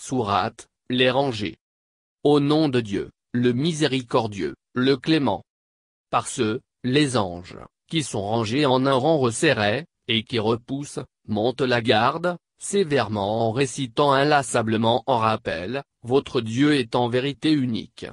Sourate, les rangés. Au nom de Dieu, le miséricordieux, le clément. Par ceux, les anges, qui sont rangés en un rang resserré, et qui repoussent, montent la garde, sévèrement en récitant inlassablement en rappel, Votre Dieu est en vérité unique.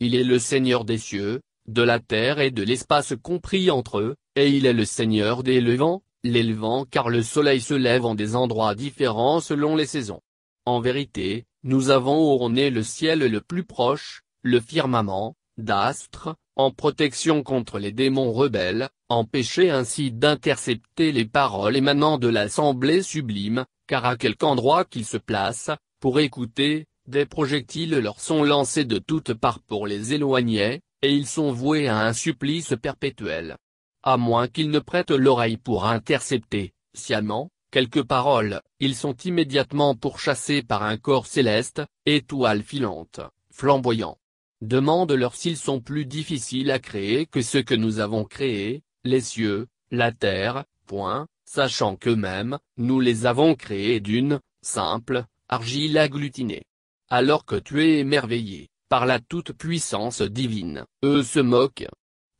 Il est le Seigneur des cieux, de la terre et de l'espace compris entre eux, et il est le Seigneur des levants, l'élevant car le soleil se lève en des endroits différents selon les saisons. En vérité, nous avons orné le ciel le plus proche, le firmament, d'astres, en protection contre les démons rebelles, empêché ainsi d'intercepter les paroles émanant de l'assemblée sublime, car à quelque endroit qu'ils se placent, pour écouter, des projectiles leur sont lancés de toutes parts pour les éloigner, et ils sont voués à un supplice perpétuel. À moins qu'ils ne prêtent l'oreille pour intercepter, sciemment, quelques paroles, ils sont immédiatement pourchassés par un corps céleste, étoile filante, flamboyant. Demande leur s'ils sont plus difficiles à créer que ceux que nous avons créés, les cieux, la terre, point, sachant que mêmes nous les avons créés d'une, simple, argile agglutinée. Alors que tu es émerveillé, par la toute-puissance divine, eux se moquent.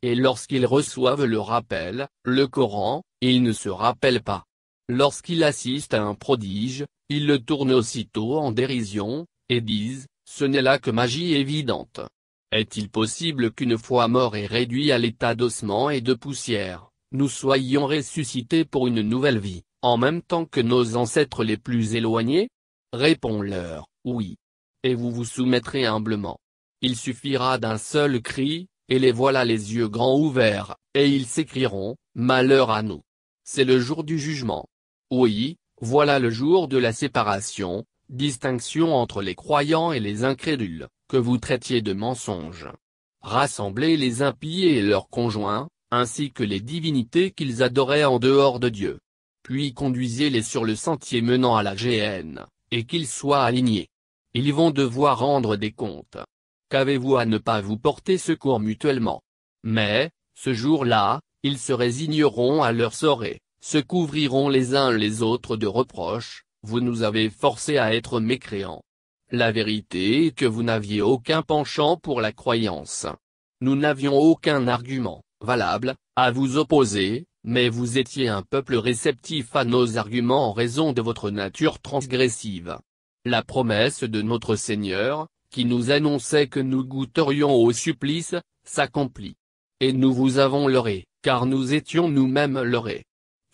Et lorsqu'ils reçoivent le rappel, le Coran, ils ne se rappellent pas. Lorsqu'il assiste à un prodige, ils le tournent aussitôt en dérision, et disent, ce n'est là que magie évidente. Est-il possible qu'une fois mort et réduit à l'état d'ossement et de poussière, nous soyons ressuscités pour une nouvelle vie, en même temps que nos ancêtres les plus éloignés Réponds-leur, oui. Et vous vous soumettrez humblement. Il suffira d'un seul cri, et les voilà les yeux grands ouverts, et ils s'écrieront, Malheur à nous. C'est le jour du jugement. Oui, voilà le jour de la séparation, distinction entre les croyants et les incrédules, que vous traitiez de mensonges. Rassemblez les impies et leurs conjoints, ainsi que les divinités qu'ils adoraient en dehors de Dieu. Puis conduisez-les sur le sentier menant à la GN, et qu'ils soient alignés. Ils vont devoir rendre des comptes. Qu'avez-vous à ne pas vous porter secours mutuellement Mais, ce jour-là, ils se résigneront à leur sort se couvriront les uns les autres de reproches, vous nous avez forcés à être mécréants. La vérité est que vous n'aviez aucun penchant pour la croyance. Nous n'avions aucun argument, valable, à vous opposer, mais vous étiez un peuple réceptif à nos arguments en raison de votre nature transgressive. La promesse de notre Seigneur, qui nous annonçait que nous goûterions au supplice, s'accomplit. Et nous vous avons leurré, car nous étions nous-mêmes leurrés.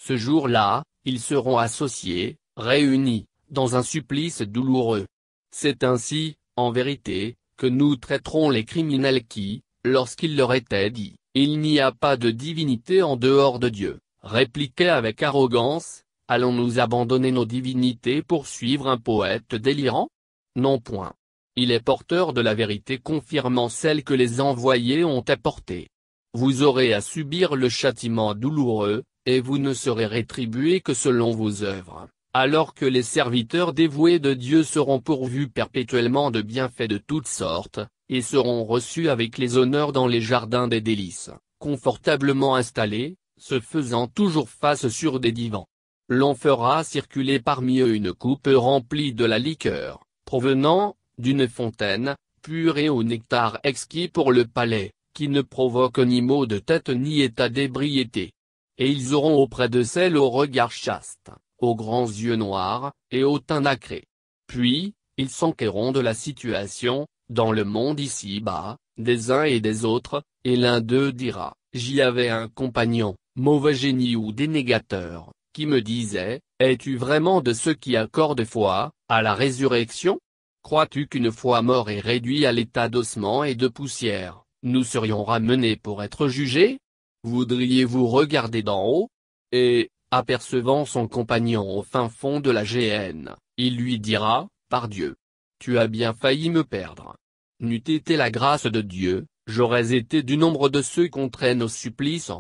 Ce jour-là, ils seront associés, réunis, dans un supplice douloureux. C'est ainsi, en vérité, que nous traiterons les criminels qui, lorsqu'il leur était dit, il n'y a pas de divinité en dehors de Dieu, répliquaient avec arrogance, allons-nous abandonner nos divinités pour suivre un poète délirant Non point. Il est porteur de la vérité confirmant celle que les envoyés ont apportée. Vous aurez à subir le châtiment douloureux, et vous ne serez rétribués que selon vos œuvres, alors que les serviteurs dévoués de Dieu seront pourvus perpétuellement de bienfaits de toutes sortes, et seront reçus avec les honneurs dans les jardins des délices, confortablement installés, se faisant toujours face sur des divans. L'on fera circuler parmi eux une coupe remplie de la liqueur, provenant, d'une fontaine, pure et au nectar exquis pour le palais, qui ne provoque ni maux de tête ni état d'ébriété et ils auront auprès de celle au regard chaste, aux grands yeux noirs, et au teint nacré. Puis, ils s'enquerront de la situation, dans le monde ici-bas, des uns et des autres, et l'un d'eux dira, j'y avais un compagnon, mauvais génie ou dénégateur, qui me disait, es-tu vraiment de ceux qui accordent foi, à la résurrection Crois-tu qu'une fois mort et réduit à l'état d'ossement et de poussière, nous serions ramenés pour être jugés Voudriez-vous regarder d'en haut Et, apercevant son compagnon au fin fond de la GN, il lui dira, par Dieu. Tu as bien failli me perdre. N'eût été la grâce de Dieu, j'aurais été du nombre de ceux qu'on traîne au supplice.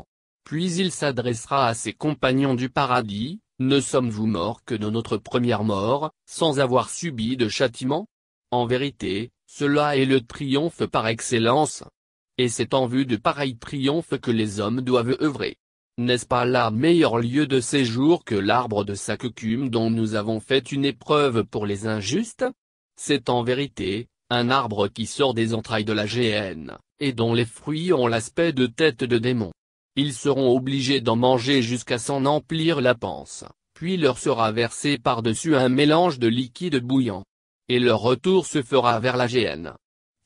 Puis il s'adressera à ses compagnons du paradis, ne sommes-vous morts que de notre première mort, sans avoir subi de châtiment En vérité, cela est le triomphe par excellence et c'est en vue de pareils triomphes que les hommes doivent œuvrer. N'est-ce pas là meilleur lieu de séjour que l'arbre de sa cucume dont nous avons fait une épreuve pour les injustes C'est en vérité, un arbre qui sort des entrailles de la GN, et dont les fruits ont l'aspect de têtes de démons. Ils seront obligés d'en manger jusqu'à s'en emplir la panse, puis leur sera versé par-dessus un mélange de liquide bouillant. Et leur retour se fera vers la gN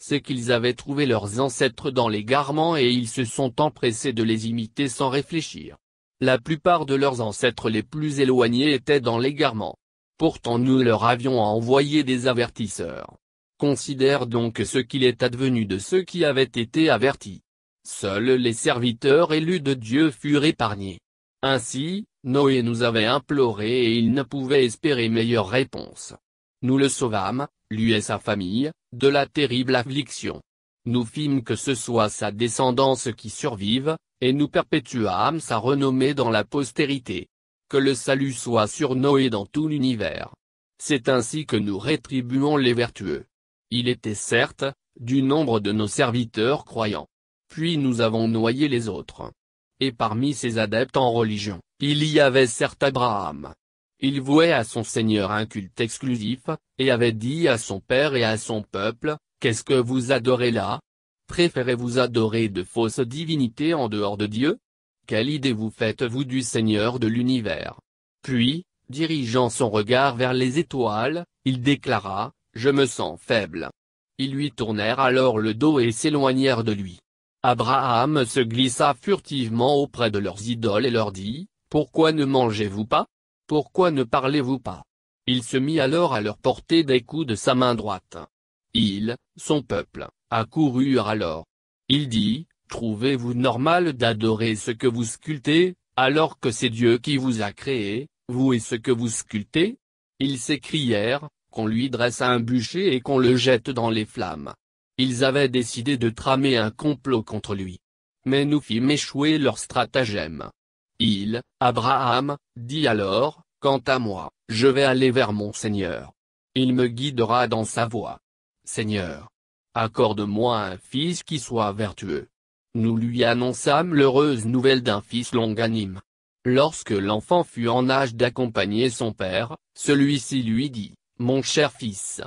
c'est qu'ils avaient trouvé leurs ancêtres dans les garments et ils se sont empressés de les imiter sans réfléchir. La plupart de leurs ancêtres les plus éloignés étaient dans les garments. Pourtant nous leur avions envoyé des avertisseurs. Considère donc ce qu'il est advenu de ceux qui avaient été avertis. Seuls les serviteurs élus de Dieu furent épargnés. Ainsi, Noé nous avait imploré et il ne pouvait espérer meilleure réponse. Nous le sauvâmes, lui et sa famille, de la terrible affliction. Nous fîmes que ce soit sa descendance qui survive, et nous perpétuâmes sa renommée dans la postérité. Que le salut soit sur Noé dans tout l'univers. C'est ainsi que nous rétribuons les vertueux. Il était certes, du nombre de nos serviteurs croyants. Puis nous avons noyé les autres. Et parmi ses adeptes en religion, il y avait certes Abraham, il vouait à son Seigneur un culte exclusif, et avait dit à son père et à son peuple, Qu'est-ce que vous adorez là Préférez-vous adorer de fausses divinités en dehors de Dieu Quelle idée vous faites-vous du Seigneur de l'univers Puis, dirigeant son regard vers les étoiles, il déclara, Je me sens faible. Ils lui tournèrent alors le dos et s'éloignèrent de lui. Abraham se glissa furtivement auprès de leurs idoles et leur dit, Pourquoi ne mangez-vous pas pourquoi ne parlez-vous pas Il se mit alors à leur porter des coups de sa main droite. Ils, son peuple, accoururent alors. Il dit, Trouvez-vous normal d'adorer ce que vous sculptez, alors que c'est Dieu qui vous a créé, vous et ce que vous sculptez Ils s'écrièrent, qu'on lui dresse un bûcher et qu'on le jette dans les flammes. Ils avaient décidé de tramer un complot contre lui. Mais nous fîmes échouer leur stratagème. Il, Abraham, dit alors, Quant à moi, je vais aller vers mon Seigneur. Il me guidera dans sa voie. Seigneur, accorde-moi un fils qui soit vertueux. Nous lui annonçâmes l'heureuse nouvelle d'un fils longanime. Lorsque l'enfant fut en âge d'accompagner son père, celui-ci lui dit, Mon cher fils,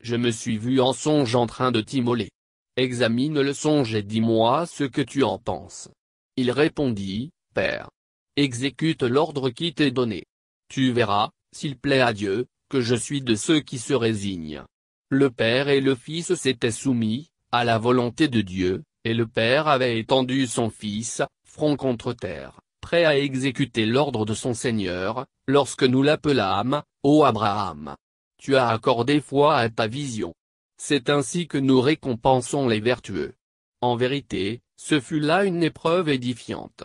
je me suis vu en songe en train de t'immoler. Examine le songe et dis-moi ce que tu en penses. Il répondit, Père, exécute l'ordre qui t'est donné. Tu verras, s'il plaît à Dieu, que je suis de ceux qui se résignent. Le Père et le Fils s'étaient soumis, à la volonté de Dieu, et le Père avait étendu son Fils, front contre terre, prêt à exécuter l'ordre de son Seigneur, lorsque nous l'appelâmes, Ô Abraham Tu as accordé foi à ta vision. C'est ainsi que nous récompensons les vertueux. En vérité, ce fut là une épreuve édifiante.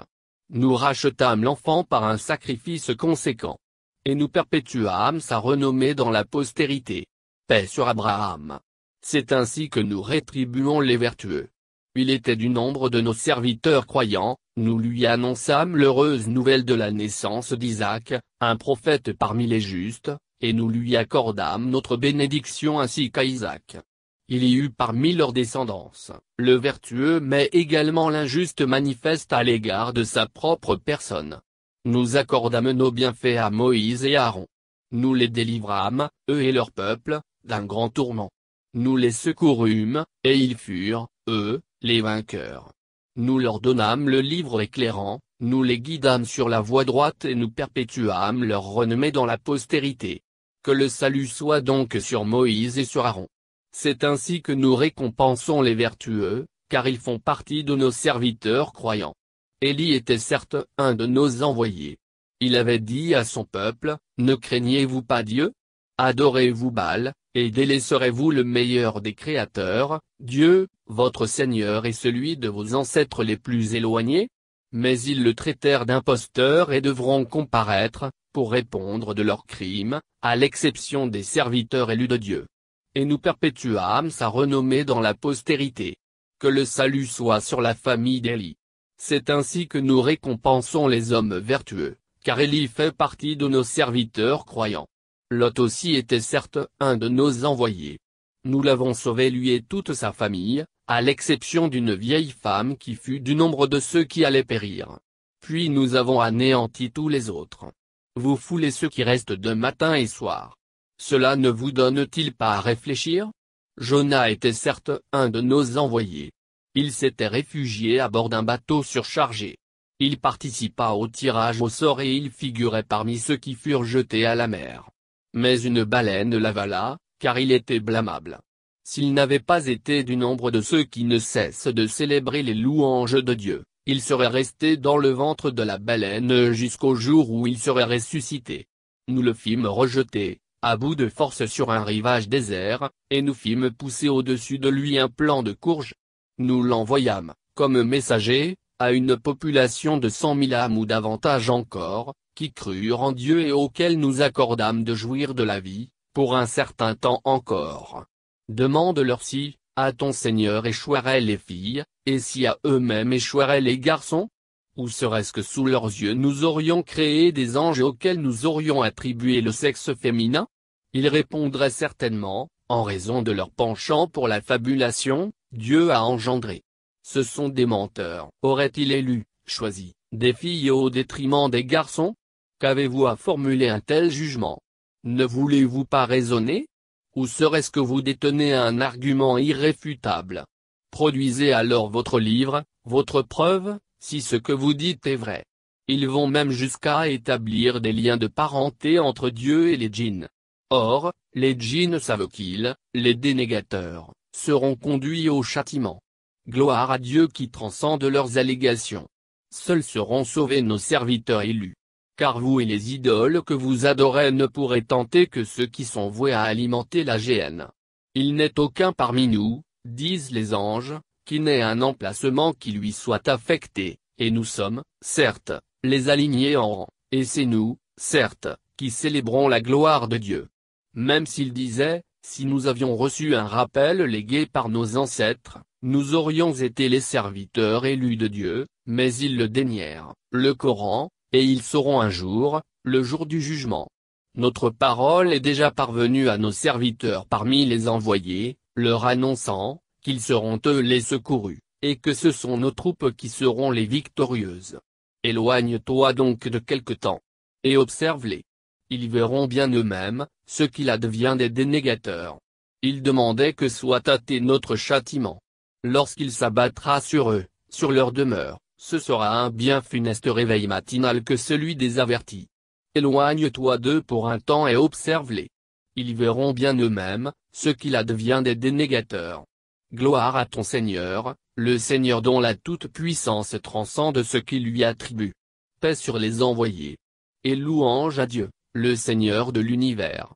Nous rachetâmes l'enfant par un sacrifice conséquent. Et nous perpétuâmes sa renommée dans la postérité. Paix sur Abraham. C'est ainsi que nous rétribuons les vertueux. Il était du nombre de nos serviteurs croyants, nous lui annonçâmes l'heureuse nouvelle de la naissance d'Isaac, un prophète parmi les justes, et nous lui accordâmes notre bénédiction ainsi qu'à Isaac. Il y eut parmi leurs descendance, le vertueux mais également l'injuste manifeste à l'égard de sa propre personne. Nous accordâmes nos bienfaits à Moïse et Aaron. Nous les délivrâmes, eux et leur peuple, d'un grand tourment. Nous les secourûmes, et ils furent, eux, les vainqueurs. Nous leur donnâmes le livre éclairant, nous les guidâmes sur la voie droite et nous perpétuâmes leur renommée dans la postérité. Que le salut soit donc sur Moïse et sur Aaron. C'est ainsi que nous récompensons les vertueux, car ils font partie de nos serviteurs croyants. Élie était certes un de nos envoyés. Il avait dit à son peuple, Ne craignez-vous pas Dieu Adorez-vous Baal, et délaisserez-vous le meilleur des créateurs, Dieu, votre Seigneur et celui de vos ancêtres les plus éloignés Mais ils le traitèrent d'imposteur et devront comparaître, pour répondre de leurs crimes, à l'exception des serviteurs élus de Dieu et nous perpétuâmes sa renommée dans la postérité. Que le salut soit sur la famille d'Élie. C'est ainsi que nous récompensons les hommes vertueux, car Élie fait partie de nos serviteurs croyants. Lot aussi était certes un de nos envoyés. Nous l'avons sauvé lui et toute sa famille, à l'exception d'une vieille femme qui fut du nombre de ceux qui allaient périr. Puis nous avons anéanti tous les autres. Vous foulez ceux qui restent de matin et soir. Cela ne vous donne-t-il pas à réfléchir Jonah était certes un de nos envoyés. Il s'était réfugié à bord d'un bateau surchargé. Il participa au tirage au sort et il figurait parmi ceux qui furent jetés à la mer. Mais une baleine l'avala, car il était blâmable. S'il n'avait pas été du nombre de ceux qui ne cessent de célébrer les louanges de Dieu, il serait resté dans le ventre de la baleine jusqu'au jour où il serait ressuscité. Nous le fîmes rejeter, à bout de force sur un rivage désert, et nous fîmes pousser au-dessus de lui un plan de courge. Nous l'envoyâmes, comme messager, à une population de cent mille âmes ou davantage encore, qui crurent en Dieu et auxquelles nous accordâmes de jouir de la vie, pour un certain temps encore. Demande-leur si, à ton Seigneur échoueraient les filles, et si à eux-mêmes échoueraient les garçons Ou serait-ce que sous leurs yeux nous aurions créé des anges auxquels nous aurions attribué le sexe féminin ils répondraient certainement, en raison de leur penchant pour la fabulation, Dieu a engendré. Ce sont des menteurs. Aurait-il élu, choisi, des filles au détriment des garçons Qu'avez-vous à formuler un tel jugement Ne voulez-vous pas raisonner Ou serait-ce que vous détenez un argument irréfutable Produisez alors votre livre, votre preuve, si ce que vous dites est vrai. Ils vont même jusqu'à établir des liens de parenté entre Dieu et les djinns. Or, les djinns savent qu'ils, les dénégateurs, seront conduits au châtiment. Gloire à Dieu qui transcende leurs allégations. Seuls seront sauvés nos serviteurs élus. Car vous et les idoles que vous adorez ne pourrez tenter que ceux qui sont voués à alimenter la géhenne. Il n'est aucun parmi nous, disent les anges, qui n'ait un emplacement qui lui soit affecté, et nous sommes, certes, les alignés en rang, et c'est nous, certes, qui célébrons la gloire de Dieu. Même s'ils disaient, si nous avions reçu un rappel légué par nos ancêtres, nous aurions été les serviteurs élus de Dieu, mais ils le dénièrent, le Coran, et ils seront un jour, le jour du jugement. Notre parole est déjà parvenue à nos serviteurs parmi les envoyés, leur annonçant, qu'ils seront eux les secourus, et que ce sont nos troupes qui seront les victorieuses. Éloigne-toi donc de quelque temps. Et observe-les ils verront bien eux-mêmes, ce qu'il advient des dénégateurs. Ils demandaient que soit athée notre châtiment. Lorsqu'il s'abattra sur eux, sur leur demeure, ce sera un bien funeste réveil matinal que celui des avertis. Éloigne-toi d'eux pour un temps et observe-les. Ils verront bien eux-mêmes, ce qu'il advient des dénégateurs. Gloire à ton Seigneur, le Seigneur dont la toute-puissance transcende ce qui lui attribue. Paix sur les envoyés. Et louange à Dieu le Seigneur de l'univers.